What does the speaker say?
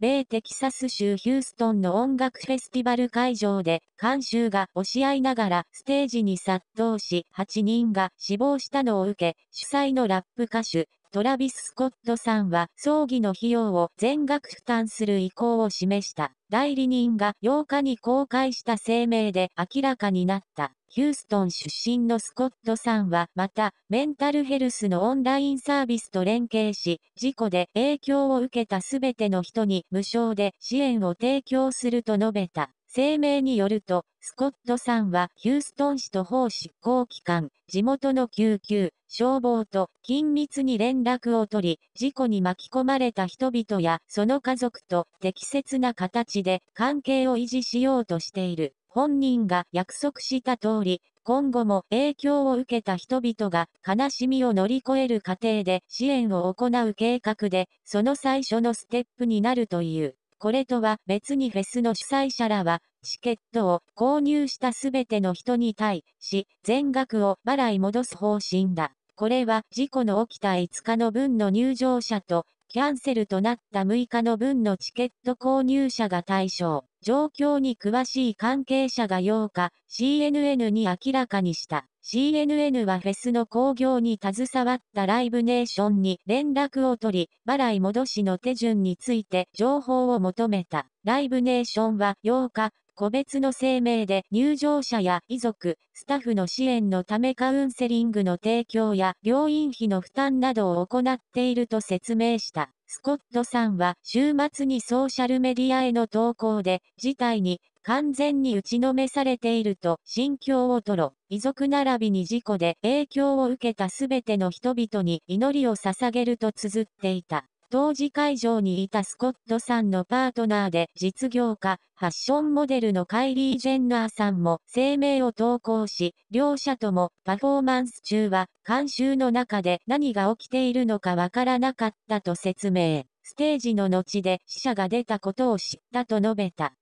米テキサス州ヒューストンの音楽フェスティバル会場で、監修が押し合いながらステージに殺到し、8人が死亡したのを受け、主催のラップ歌手、トラビス・スコットさんは葬儀の費用を全額負担する意向を示した。代理人が8日に公開した声明で明らかになった。ヒューストン出身のスコットさんは、また、メンタルヘルスのオンラインサービスと連携し、事故で影響を受けたすべての人に無償で支援を提供すると述べた。声明によると、スコットさんはヒューストン市と法執行機関、地元の救急、消防と緊密に連絡を取り、事故に巻き込まれた人々やその家族と適切な形で関係を維持しようとしている。本人が約束した通り、今後も影響を受けた人々が悲しみを乗り越える過程で支援を行う計画で、その最初のステップになるという。これとは別にフェスの主催者らは、チケットを購入したすべての人に対し、全額を払い戻す方針だ。これは事故の起きた5日の分の入場者とキャンセルとなった6日の分のチケット購入者が対象、状況に詳しい関係者が8日、CNN に明らかにした。CNN はフェスの興行に携わったライブネーションに連絡を取り、払い戻しの手順について情報を求めた。ライブネーションは8日、個別の声明で入場者や遺族、スタッフの支援のためカウンセリングの提供や病院費の負担などを行っていると説明した。スコットさんは週末にソーシャルメディアへの投稿で事態に完全に打ちのめされていると心境を吐露。遺族並びに事故で影響を受けたすべての人々に祈りを捧げると綴っていた。当時会場にいたスコットさんのパートナーで実業家、ファッションモデルのカイリー・ジェンナーさんも声明を投稿し、両者ともパフォーマンス中は監修の中で何が起きているのかわからなかったと説明。ステージの後で死者が出たことを知ったと述べた。